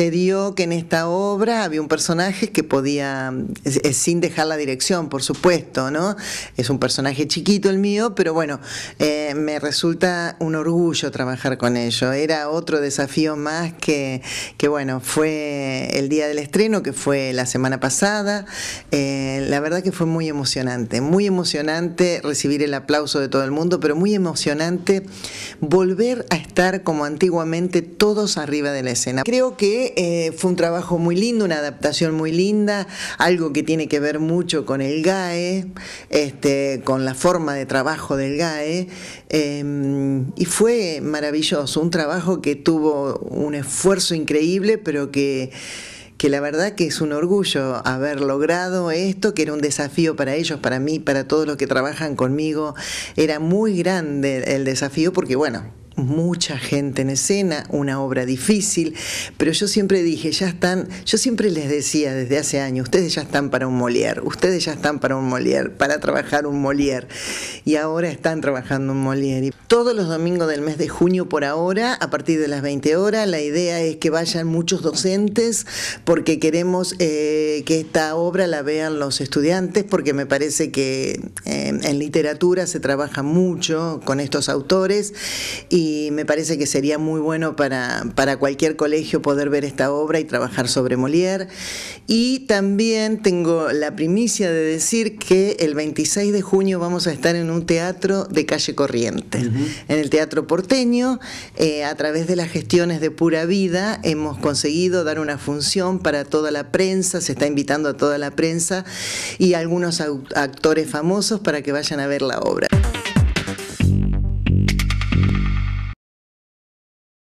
se dio que en esta obra había un personaje que podía, sin dejar la dirección, por supuesto, ¿no? Es un personaje chiquito el mío, pero bueno, eh, me resulta un orgullo trabajar con ello. Era otro desafío más que, bueno, fue el día del estreno, que fue la semana pasada. Eh, la verdad que fue muy emocionante, muy emocionante recibir el aplauso de todo el mundo, pero muy emocionante volver a estar como antiguamente todos arriba de la escena. Creo que eh, fue un trabajo muy lindo, una adaptación muy linda, algo que tiene que ver mucho con el GAE, este, con la forma de trabajo del GAE, em, y fue maravilloso, un trabajo que tuvo un esfuerzo increíble, pero que que la verdad que es un orgullo haber logrado esto, que era un desafío para ellos, para mí, para todos los que trabajan conmigo. Era muy grande el desafío porque, bueno, mucha gente en escena, una obra difícil, pero yo siempre dije, ya están, yo siempre les decía desde hace años, ustedes ya están para un Molière, ustedes ya están para un Molière, para trabajar un Molière, y ahora están trabajando un Molière. Y todos los domingos del mes de junio por ahora, a partir de las 20 horas, la idea es que vayan muchos docentes porque queremos eh, que esta obra la vean los estudiantes, porque me parece que eh, en literatura se trabaja mucho con estos autores y y me parece que sería muy bueno para, cualquier colegio poder ver esta obra y trabajar sobre Molière. Y también tengo la primicia de decir que el 26 de junio vamos a estar en un teatro de calle corriente, en el Teatro Porteño, eh, a través de las gestiones de Pura Vida hemos conseguido dar una función para toda la prensa, se está invitando a toda la prensa y algunos actores famosos para que vayan a ver la obra.